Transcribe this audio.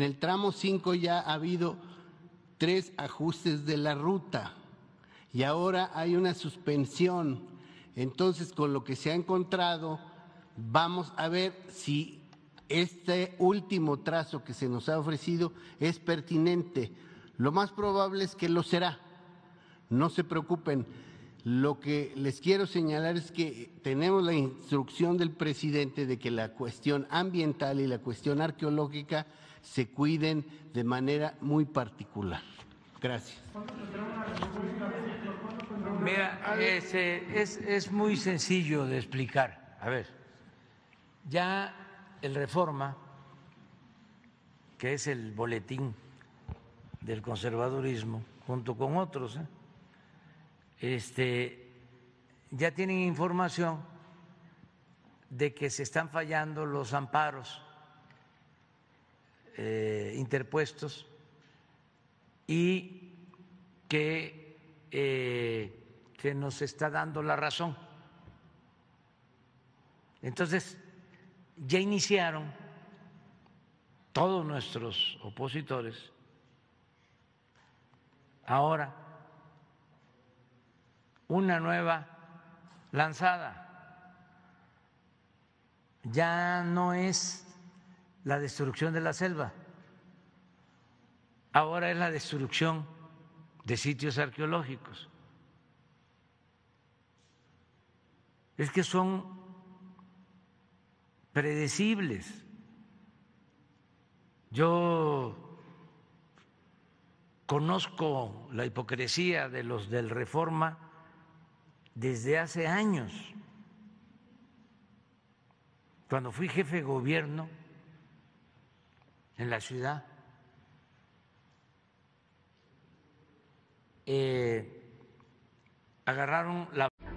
En el tramo 5 ya ha habido tres ajustes de la ruta y ahora hay una suspensión. Entonces, con lo que se ha encontrado, vamos a ver si este último trazo que se nos ha ofrecido es pertinente. Lo más probable es que lo será. No se preocupen. Lo que les quiero señalar es que tenemos la instrucción del presidente de que la cuestión ambiental y la cuestión arqueológica se cuiden de manera muy particular. Gracias. Mira, es, es muy sencillo de explicar. A ver, ya el Reforma, que es el boletín del conservadurismo, junto con otros, ¿eh? este, ya tienen información de que se están fallando los amparos eh, interpuestos y que eh, nos está dando la razón. Entonces, ya iniciaron todos nuestros opositores ahora una nueva lanzada. Ya no es la destrucción de la selva, ahora es la destrucción de sitios arqueológicos. Es que son predecibles. Yo conozco la hipocresía de los del Reforma desde hace años. Cuando fui jefe de gobierno en la ciudad, eh, agarraron la...